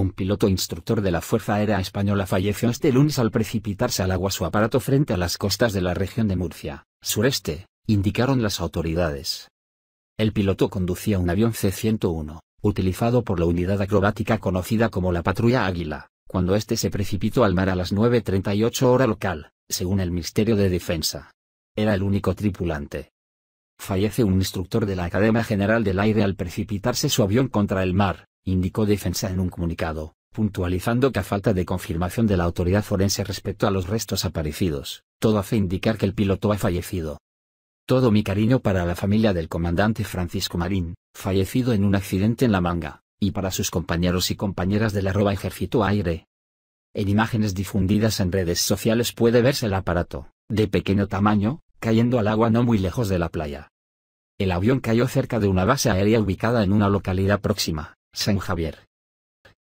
un piloto instructor de la Fuerza Aérea Española falleció este lunes al precipitarse al agua su aparato frente a las costas de la región de Murcia, sureste, indicaron las autoridades. El piloto conducía un avión C-101, utilizado por la unidad acrobática conocida como la Patrulla Águila, cuando éste se precipitó al mar a las 9.38 hora local, según el Ministerio de Defensa. Era el único tripulante. Fallece un instructor de la Academia General del Aire al precipitarse su avión contra el mar, indicó Defensa en un comunicado, puntualizando que a falta de confirmación de la autoridad forense respecto a los restos aparecidos, todo hace indicar que el piloto ha fallecido. Todo mi cariño para la familia del comandante Francisco Marín, fallecido en un accidente en la manga, y para sus compañeros y compañeras del arroba ejército aire. En imágenes difundidas en redes sociales puede verse el aparato, de pequeño tamaño, cayendo al agua no muy lejos de la playa. El avión cayó cerca de una base aérea ubicada en una localidad próxima, San Javier.